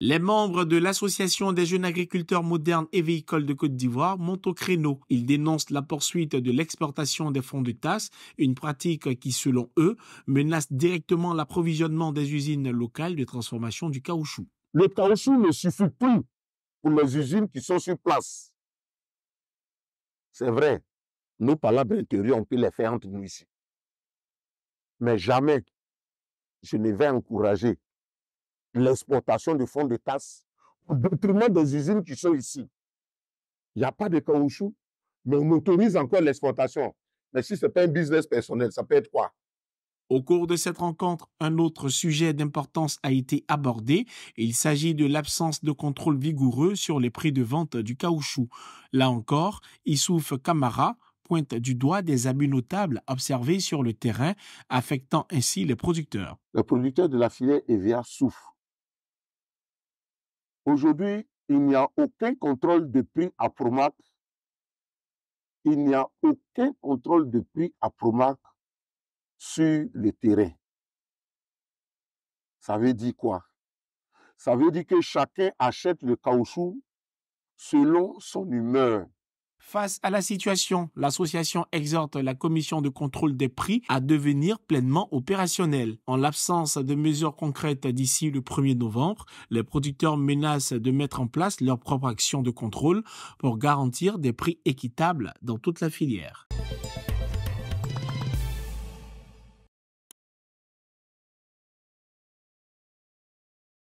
Les membres de l'Association des jeunes agriculteurs modernes et véhicoles de Côte d'Ivoire montent au créneau. Ils dénoncent la poursuite de l'exportation des fonds de tasse, une pratique qui, selon eux, menace directement l'approvisionnement des usines locales de transformation du caoutchouc. Le caoutchouc ne suffit plus pour les usines qui sont sur place. C'est vrai, nos palabres intérieurs on peut les faire entre nous ici. Mais jamais je ne vais encourager l'exportation de fonds de tasse au détriment des usines qui sont ici. Il n'y a pas de caoutchouc, mais on autorise encore l'exportation. Mais si ce n'est pas un business personnel, ça peut être quoi au cours de cette rencontre, un autre sujet d'importance a été abordé. Il s'agit de l'absence de contrôle vigoureux sur les prix de vente du caoutchouc. Là encore, Issouf Kamara pointe du doigt des abus notables observés sur le terrain, affectant ainsi les producteurs. Le producteur de la filière EVA souffre. Aujourd'hui, il n'y a aucun contrôle de prix à Promac. Il n'y a aucun contrôle à Promac sur le terrain. Ça veut dire quoi Ça veut dire que chacun achète le caoutchouc selon son humeur, Face à la situation, l'association exhorte la commission de contrôle des prix à devenir pleinement opérationnelle. En l'absence de mesures concrètes d'ici le 1er novembre, les producteurs menacent de mettre en place leur propre action de contrôle pour garantir des prix équitables dans toute la filière.